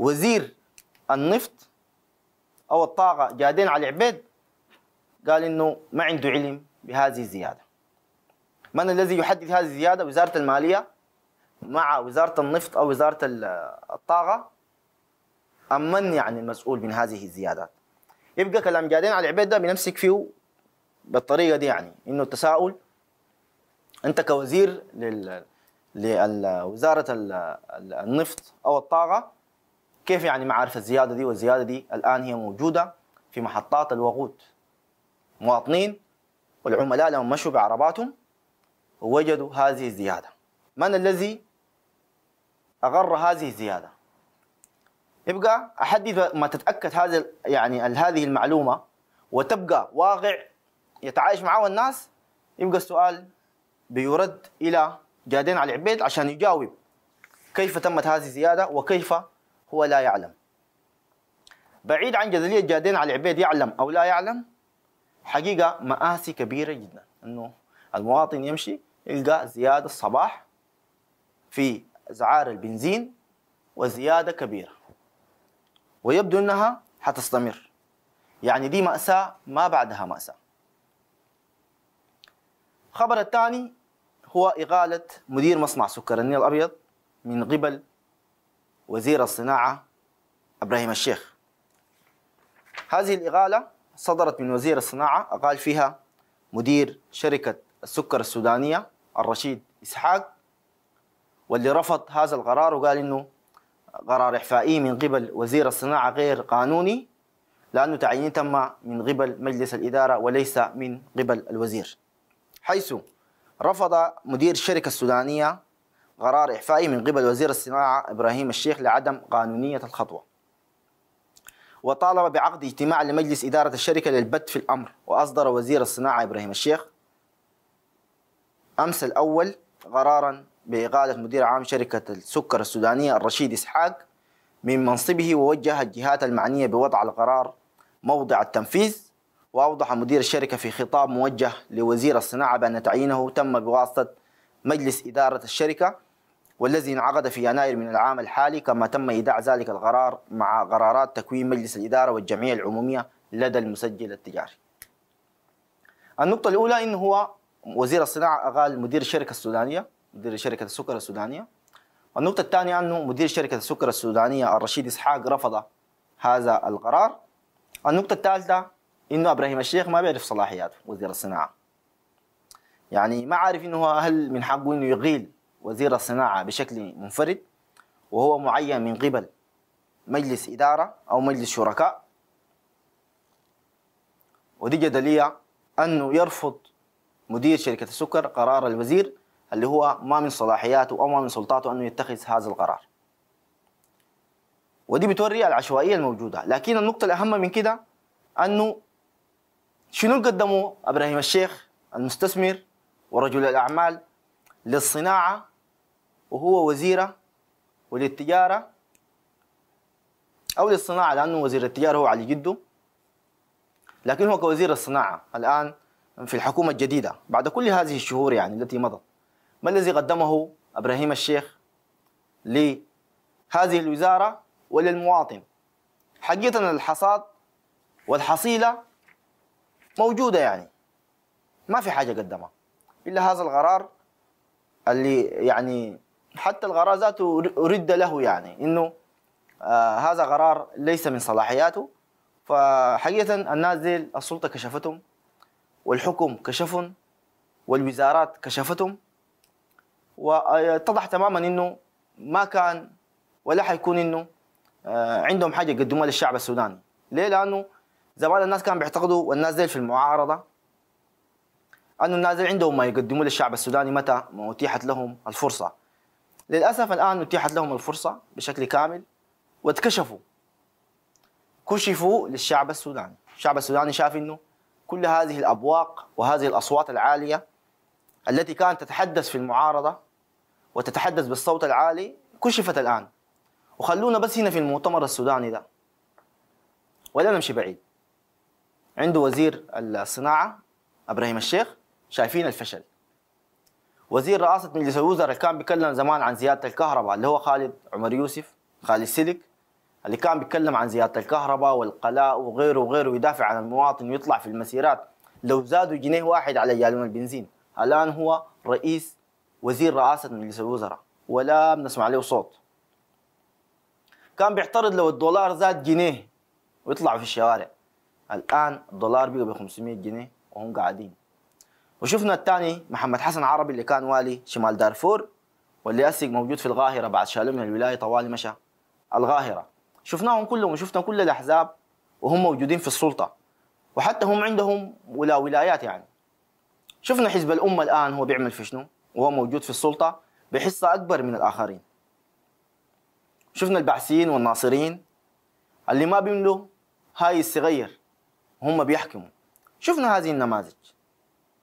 وزير النفط او الطاقه جادين على العبيد قال انه ما عنده علم بهذه الزياده من الذي يحدد هذه الزياده وزاره الماليه مع وزاره النفط او وزاره الطاقه ام من يعني المسؤول من هذه الزيادات يبقى كلام جادين على العبيد ده بنمسك فيه بالطريقه دي يعني انه التساؤل انت كوزير لل لوزاره النفط او الطاقه كيف يعني معارف الزياده دي والزياده دي الان هي موجوده في محطات الوقود مواطنين والعملاء لما مشوا بعرباتهم ووجدوا هذه الزياده من الذي اغر هذه الزياده يبقى احدد ما تتاكد هذا يعني هذه المعلومه وتبقى واقع يتعايش معه الناس يبقى السؤال بيرد الى جادين على العبيد عشان يجاوب كيف تمت هذه الزياده وكيف هو لا يعلم بعيد عن جدلية جادين على العبيد يعلم أو لا يعلم حقيقة مآسي كبيرة جدا أنه المواطن يمشي يلقى زيادة الصباح في أسعار البنزين وزيادة كبيرة ويبدو أنها حتستمر يعني دي مأساة ما بعدها مأساة الخبر الثاني هو إغالة مدير مصنع سكر النيل الأبيض من قبل وزير الصناعة إبراهيم الشيخ هذه الإغالة صدرت من وزير الصناعة أقال فيها مدير شركة السكر السودانية الرشيد إسحاق واللي رفض هذا القرار وقال إنه قرار إحفائي من قبل وزير الصناعة غير قانوني لأنه تعيين تم من قبل مجلس الإدارة وليس من قبل الوزير حيث رفض مدير الشركة السودانية قرار إحفائي من قبل وزير الصناعة إبراهيم الشيخ لعدم قانونية الخطوة وطالب بعقد اجتماع لمجلس إدارة الشركة للبت في الأمر وأصدر وزير الصناعة إبراهيم الشيخ أمس الأول قرارا بإقالة مدير عام شركة السكر السودانية الرشيد إسحاق من منصبه ووجه الجهات المعنية بوضع القرار موضع التنفيذ وأوضح مدير الشركة في خطاب موجه لوزير الصناعة بأن تعيينه تم بواسطة مجلس إدارة الشركة والذي انعقد في يناير من العام الحالي كما تم إيداع ذلك القرار مع قرارات تكوين مجلس الإدارة والجمعية العمومية لدى المسجل التجاري النقطة الأولى إن هو وزير الصناعة قال مدير الشركة السودانية مدير شركة السكر السودانية النقطة الثانية أنه مدير شركة السكر السودانية الرشيد إسحاق رفض هذا القرار النقطة الثالثة إنه إبراهيم الشيخ ما بيعرف صلاحياته وزير الصناعة يعني ما عارف إنه هل من حقه إنه يغيل وزير الصناعة بشكل منفرد وهو معين من قبل مجلس إدارة أو مجلس شركاء ودي جدلية أنه يرفض مدير شركة السكر قرار الوزير اللي هو ما من صلاحياته أو ما من سلطاته أنه يتخذ هذا القرار ودي بتوري العشوائية الموجودة لكن النقطة الأهم من كده أنه شنو قدموا إبراهيم الشيخ المستثمر ورجل الأعمال للصناعة وهو وزيرة وللتجارة أو للصناعة لأنه وزير التجارة هو علي جده لكن هو كوزير الصناعة الآن في الحكومة الجديدة بعد كل هذه الشهور يعني التي مضت ما الذي قدمه إبراهيم الشيخ لهذه الوزارة وللمواطن حقيقة الحصاد والحصيلة موجودة يعني ما في حاجة قدمها إلا هذا القرار اللي يعني حتى القرار ذاته رد له يعني انه آه هذا قرار ليس من صلاحياته فحقيقه الناس دي السلطه كشفتهم والحكم كشفهم والوزارات كشفتهم واتضح تماما انه ما كان ولا حيكون انه آه عندهم حاجه يقدموها للشعب السوداني ليه لانه زمان الناس كانوا بيعتقدوا والناس دي في المعارضه انه الناس دي عندهم ما يقدموا للشعب السوداني متى ما اتيحت لهم الفرصه للأسف الآن أتيحت لهم الفرصة بشكل كامل واتكشفوا كشفوا للشعب السوداني الشعب السوداني شاف أنه كل هذه الأبواق وهذه الأصوات العالية التي كانت تتحدث في المعارضة وتتحدث بالصوت العالي كشفت الآن وخلونا بس هنا في المؤتمر السوداني ده ولا نمشي بعيد عنده وزير الصناعة إبراهيم الشيخ شايفين الفشل وزير رئاسه مجلس الوزراء كان بيتكلم زمان عن زياده الكهرباء اللي هو خالد عمر يوسف خالد سلك اللي كان بيتكلم عن زياده الكهرباء والقلاء وغيره وغيره ويدافع عن المواطن ويطلع في المسيرات لو زادوا جنيه واحد على جالون البنزين الان هو رئيس وزير رئاسه مجلس الوزراء ولا بنسمع له صوت كان بيعترض لو الدولار زاد جنيه ويطلعوا في الشوارع الان الدولار بقى ب 500 جنيه وهم قاعدين وشفنا الثاني محمد حسن عربي اللي كان والي شمال دارفور واللي أسق موجود في القاهرة بعد شالوه من الولاية طوال مشى القاهرة شفناهم كلهم وشفنا كل الأحزاب وهم موجودين في السلطة وحتى هم عندهم ولا ولايات يعني شفنا حزب الأمة الآن هو بيعمل في شنو وهو موجود في السلطة بحصة أكبر من الآخرين شفنا البعثيين والناصرين اللي ما بيملوا هاي الصغير هم بيحكموا شفنا هذه النماذج